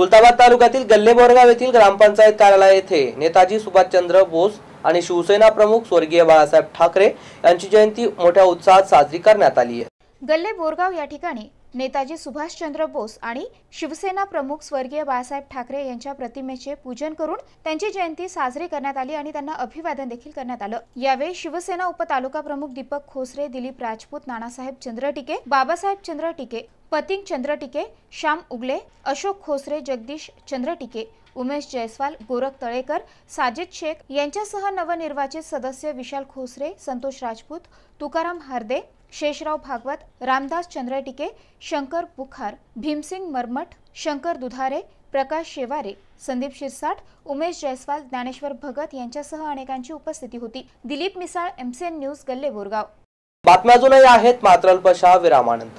खुलताबाद तालुक्यातील गल्लेबोरगाव येथील ग्रामपंचायत कार्यालय येथे नेताजी सुभाषचंद्र बोस आणि शिवसेना प्रमुख स्वर्गीय बाळासाहेब ठाकरे यांची जयंती मोठ्या उत्साहात साजरी करण्यात आली आहे गल्ले बोरगाव या ठिकाणी नेताजी सुभाषचंद्र बोस आणि शिवसेना प्रमुख स्वर्गीय बाळासाहेब ठाकरे यांच्या प्रतिमेचे पूजन करून त्यांची जयंती साजरी करण्यात आली आणि त्यांना अभिवादन देखील करण्यात आलं यावेळी शिवसेना उपतालुका प्रमुख दीपक खोसरे दिलीप राजपूत नानासाहेब चंद्रटिके बाबासाहेब चंद्रटिके पतिंग चंद्रटिके श्याम उगले अशोक खोसरे जगदीश चंद्रटिके उमेश जयस्वाल गोरख तळेकर साजिद शेख यांच्यासह नवनिर्वाचित सदस्य विशाल खोसरे संतोष राजपूत तुकाराम हार्दे शेषराव भागवत रामदास चंद्रटिके शंकर बुखार भीमसिंग मरमठ शंकर दुधारे प्रकाश शेवारे संदीप शिरसाट उमेश जयस्वाल ज्ञानेश्वर भगत यांच्यासह अनेकांची उपस्थिती होती दिलीप मिसाळ एमसीएन न्यूज गल्ले बोरगाव बातम्या अजूनही आहेत मात्र अल्पशा विरामानंतर